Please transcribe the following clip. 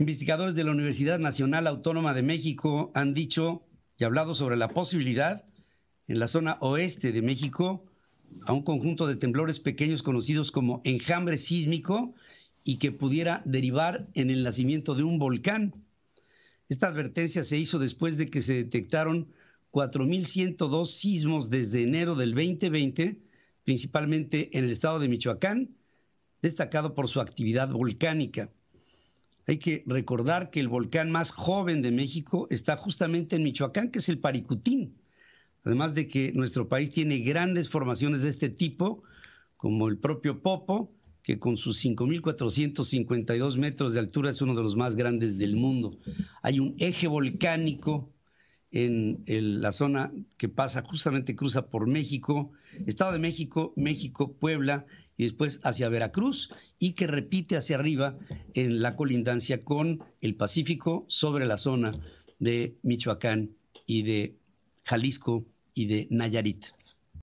Investigadores de la Universidad Nacional Autónoma de México han dicho y hablado sobre la posibilidad en la zona oeste de México a un conjunto de temblores pequeños conocidos como enjambre sísmico y que pudiera derivar en el nacimiento de un volcán. Esta advertencia se hizo después de que se detectaron 4.102 sismos desde enero del 2020, principalmente en el estado de Michoacán, destacado por su actividad volcánica. Hay que recordar que el volcán más joven de México está justamente en Michoacán, que es el Paricutín. Además de que nuestro país tiene grandes formaciones de este tipo, como el propio Popo, que con sus 5.452 metros de altura es uno de los más grandes del mundo. Hay un eje volcánico en la zona que pasa, justamente cruza por México, Estado de México, México, Puebla y después hacia Veracruz y que repite hacia arriba en la colindancia con el Pacífico sobre la zona de Michoacán y de Jalisco y de Nayarit.